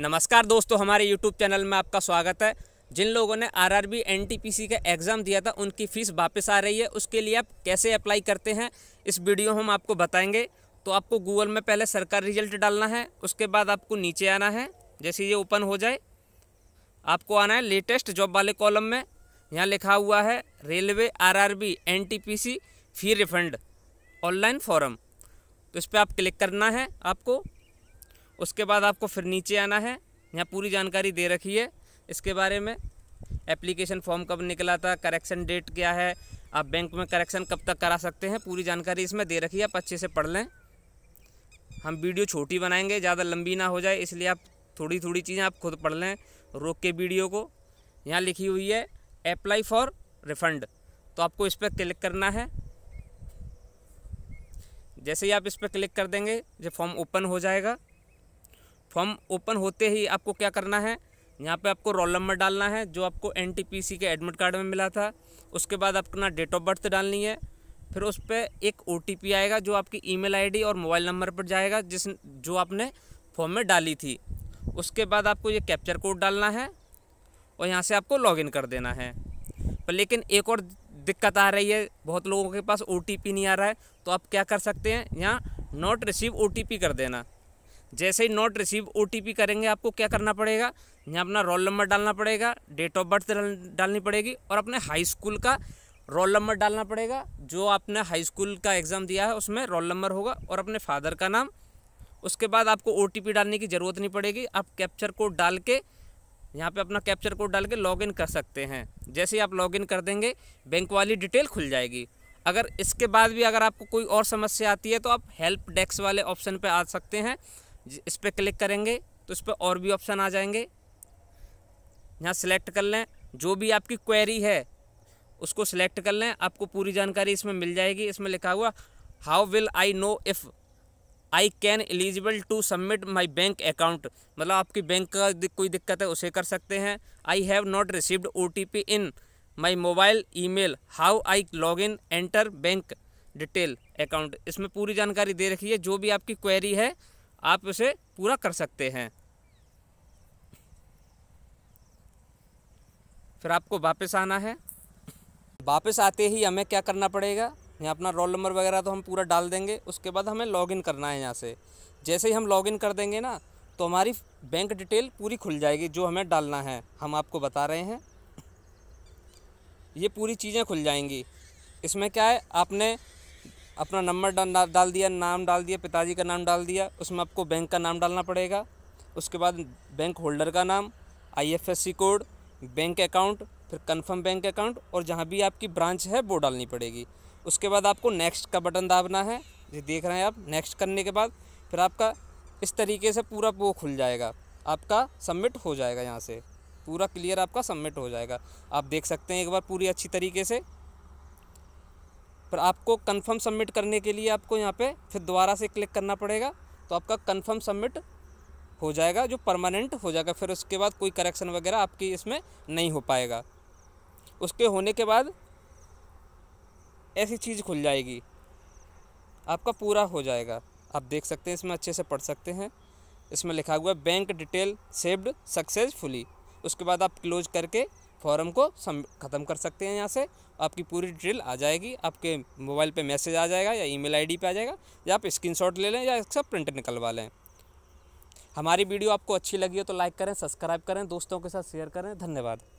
नमस्कार दोस्तों हमारे यूट्यूब चैनल में आपका स्वागत है जिन लोगों ने आरआरबी एनटीपीसी का एग्ज़ाम दिया था उनकी फ़ीस वापस आ रही है उसके लिए आप कैसे अप्लाई करते हैं इस वीडियो हम आपको बताएंगे तो आपको गूगल में पहले सरकार रिजल्ट डालना है उसके बाद आपको नीचे आना है जैसे ये ओपन हो जाए आपको आना है लेटेस्ट जॉब वाले कॉलम में यहाँ लिखा हुआ है railway R R fee refund online form तो इस पर आप क्लिक करना है आपको उसके बाद आपको फिर नीचे आना है यहाँ पूरी जानकारी दे रखी है इसके बारे में एप्लीकेशन फॉर्म कब निकला था करेक्शन डेट क्या है आप बैंक में करेक्शन कब तक करा सकते हैं पूरी जानकारी इसमें दे रखी है आप अच्छे से पढ़ लें हम वीडियो छोटी बनाएंगे ज़्यादा लंबी ना हो जाए इसलिए आप थोड़ी थोड़ी चीज़ें आप खुद पढ़ लें रोक के वीडियो को यहाँ लिखी हुई है अप्लाई फॉर रिफ़ंड तो आपको इस पर क्लिक करना है जैसे ही आप इस पर क्लिक कर देंगे जब फॉर्म ओपन हो जाएगा फॉर्म तो ओपन होते ही आपको क्या करना है यहाँ पे आपको रोल नंबर डालना है जो आपको एन के एडमिट कार्ड में मिला था उसके बाद अपना डेट ऑफ बर्थ डालनी है फिर उस पर एक ओ आएगा जो आपकी ईमेल आईडी और मोबाइल नंबर पर जाएगा जिस जो आपने फॉर्म में डाली थी उसके बाद आपको ये कैप्चर कोड डालना है और यहाँ से आपको लॉगिन कर देना है पर लेकिन एक और दिक्कत आ रही है बहुत लोगों के पास ओ नहीं आ रहा है तो आप क्या कर सकते हैं यहाँ नॉट रिसीव ओ कर देना जैसे ही नॉट रिसीव ओ करेंगे आपको क्या करना पड़ेगा यहाँ अपना रोल नंबर डालना पड़ेगा डेट ऑफ बर्थ डालनी पड़ेगी और अपने हाई स्कूल का रोल नंबर डालना पड़ेगा जो आपने हाई स्कूल का एग्ज़ाम दिया है उसमें रोल नंबर होगा और अपने फादर का नाम उसके बाद आपको ओ डालने की ज़रूरत नहीं पड़ेगी आप कैप्चर कोड डाल के यहाँ पे अपना कैप्चर कोड डाल के लॉगिन कर सकते हैं जैसे ही आप लॉगिन कर देंगे बैंक वाली डिटेल खुल जाएगी अगर इसके बाद भी अगर आपको कोई और समस्या आती है तो आप हेल्प डेस्क वाले ऑप्शन पर आ सकते हैं इस पर क्लिक करेंगे तो इस पर और भी ऑप्शन आ जाएंगे यहाँ सेलेक्ट कर लें जो भी आपकी क्वेरी है उसको सिलेक्ट कर लें आपको पूरी जानकारी इसमें मिल जाएगी इसमें लिखा हुआ how will I know if I can eligible to submit my bank account मतलब आपकी बैंक का कोई दिक्कत है उसे कर सकते हैं I have not received O T P in my mobile email how I log in enter bank detail account इसमें पूरी जानकारी दे रखी है जो भी आपकी क्वेरी है आप उसे पूरा कर सकते हैं फिर आपको वापस आना है वापस आते ही हमें क्या करना पड़ेगा यहाँ अपना रोल नंबर वगैरह तो हम पूरा डाल देंगे उसके बाद हमें लॉगिन करना है यहाँ से जैसे ही हम लॉगिन कर देंगे ना तो हमारी बैंक डिटेल पूरी खुल जाएगी जो हमें डालना है हम आपको बता रहे हैं ये पूरी चीज़ें खुल जाएंगी इसमें क्या है आपने अपना नंबर डाल दिया नाम डाल दिया पिताजी का नाम डाल दिया उसमें आपको बैंक का नाम डालना पड़ेगा उसके बाद बैंक होल्डर का नाम आई कोड बैंक अकाउंट फिर कन्फर्म बैंक अकाउंट और जहाँ भी आपकी ब्रांच है वो डालनी पड़ेगी उसके बाद आपको नेक्स्ट का बटन दाबना है ये देख रहे हैं आप नेक्स्ट करने के बाद फिर आपका इस तरीके से पूरा वो खुल जाएगा आपका सबमिट हो जाएगा यहाँ से पूरा क्लियर आपका सबमिट हो जाएगा आप देख सकते हैं एक बार पूरी अच्छी तरीके से पर आपको कंफर्म सबमिट करने के लिए आपको यहाँ पे फिर दोबारा से क्लिक करना पड़ेगा तो आपका कंफर्म सबमिट हो जाएगा जो परमानेंट हो जाएगा फिर उसके बाद कोई करेक्शन वगैरह आपकी इसमें नहीं हो पाएगा उसके होने के बाद ऐसी चीज़ खुल जाएगी आपका पूरा हो जाएगा आप देख सकते हैं इसमें अच्छे से पढ़ सकते हैं इसमें लिखा हुआ है बैंक डिटेल सेव्ड सक्सेसफुली उसके बाद आप क्लोज करके फॉर्म को ख़त्म कर सकते हैं यहाँ से आपकी पूरी डिटेल आ जाएगी आपके मोबाइल पे मैसेज आ जाएगा या ईमेल आईडी पे आ जाएगा या आप स्क्रीनशॉट ले लें या इसका प्रिंट निकलवा लें हमारी वीडियो आपको अच्छी लगी हो तो लाइक करें सब्सक्राइब करें दोस्तों के साथ शेयर करें धन्यवाद